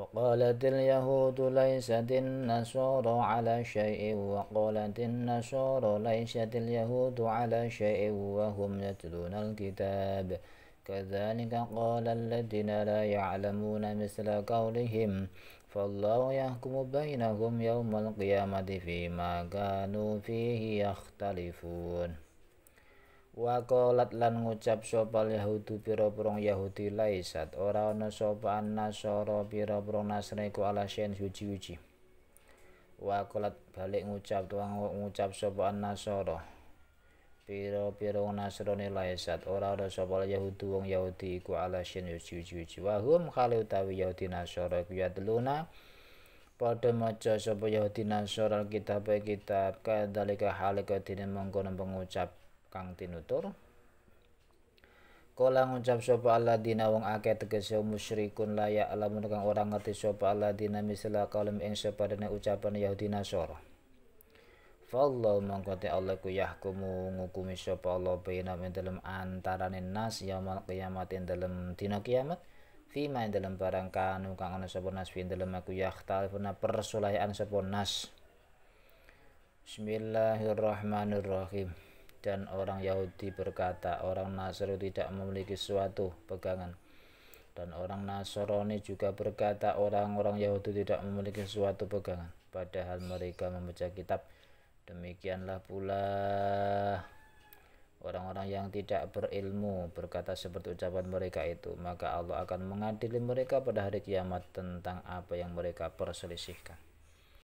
وقالت اليهود ليست النصارى على شيء وقالت النصارى ليست اليهود على شيء وهم يتلون الكتاب كذلك قال الذين لا يعلمون مثل قولهم فالله يحكم بينهم يوم القيامة فيما كانوا فيه يختلفون qalat lan ngucap sapa Yahudu pira-pirang Yahudi laisat ora ana sapa Nasara pira-pirang Nasrani ku ala syen suci-suci. qalat balik ngucap tuang ngucap sapa Nasara. pira pira Nasrani laisat ora ana sapa Yahudu wong Yahudi iku ala syen suci-suci. Wa hum khali utawi Yahudi Nasara ku yadluna Pada maca sapa Yahudi Nasara kitab kitab kadalika halika dene mangkon pengucap kang tinutur Kala ngucap sapa dina wong akeh tegese musyrikun layak alamun kang orang ngerti Allah dina misalah kalam ing sepadane ucapan Yahudi nasor. Fallahu mangkate Allah ku yahkumu ngukumi sopa Allah bainam in dalam antaranin nas yaumal kiamat in dalem dina kiamat fima in dalam barang kanu kang ana sapa nas fi in dalam aku yahtalfuna persulayan sopa nas. Bismillahirrahmanirrahim. Dan orang Yahudi berkata, orang Nasr tidak memiliki suatu pegangan. Dan orang Nasrani juga berkata, orang-orang Yahudi tidak memiliki suatu pegangan. Padahal mereka membaca kitab. Demikianlah pula orang-orang yang tidak berilmu berkata seperti ucapan mereka itu. Maka Allah akan mengadili mereka pada hari kiamat tentang apa yang mereka perselisihkan.